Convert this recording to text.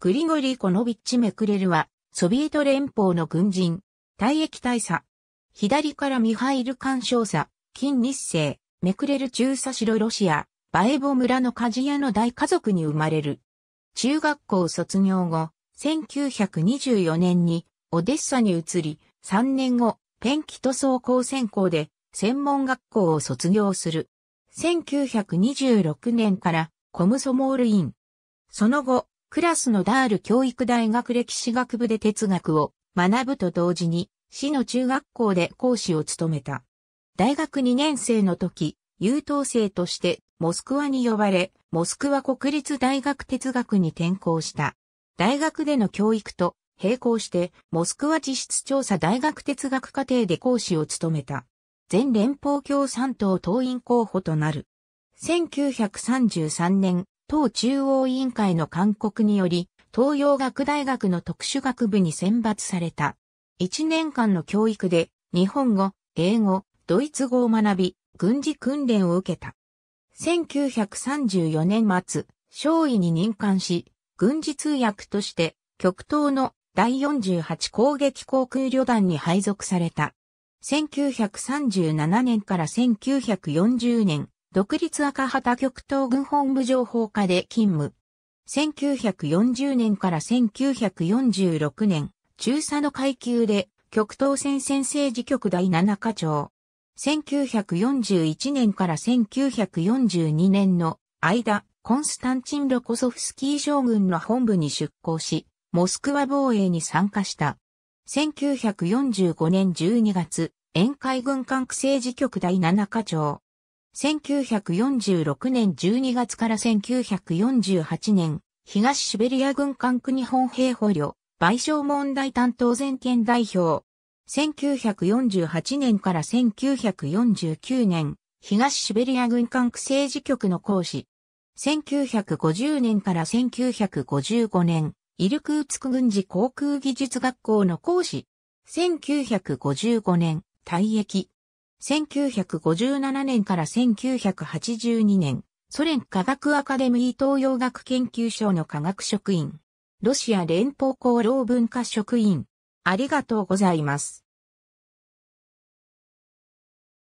グリゴリー・コノビッチ・メクレルは、ソビエト連邦の軍人、退役大佐。左からミハイルカョウ佐、金日成、メクレル中佐白ロシア、バエボ村の鍛冶屋の大家族に生まれる。中学校卒業後、1924年にオデッサに移り、3年後、ペンキ塗装工専校で専門学校を卒業する。1926年からコムソモールイン。その後、クラスのダール教育大学歴史学部で哲学を学ぶと同時に、市の中学校で講師を務めた。大学2年生の時、優等生としてモスクワに呼ばれ、モスクワ国立大学哲学に転校した。大学での教育と並行して、モスクワ地質調査大学哲学課程で講師を務めた。全連邦共産党党員候補となる。1933年、党中央委員会の勧告により、東洋学大学の特殊学部に選抜された。1年間の教育で、日本語、英語、ドイツ語を学び、軍事訓練を受けた。1934年末、少尉に任官し、軍事通訳として、極東の第48攻撃航空旅団に配属された。1937年から1940年、独立赤旗極東軍本部情報課で勤務。1940年から1946年、中佐の階級で極東戦線政治局第7課長。1941年から1942年の間、コンスタンチン・ロコソフスキー将軍の本部に出向し、モスクワ防衛に参加した。1945年12月、沿海軍管区政治局第7課長。1946年12月から1948年、東シベリア軍管区日本兵捕虜、賠償問題担当全権代表。1948年から1949年、東シベリア軍管区政治局の講師。1950年から1955年、イルクーツク軍事航空技術学校の講師。1955年、退役。1957年から1982年、ソ連科学アカデミー東洋学研究所の科学職員、ロシア連邦厚労文化職員、ありがとうございます。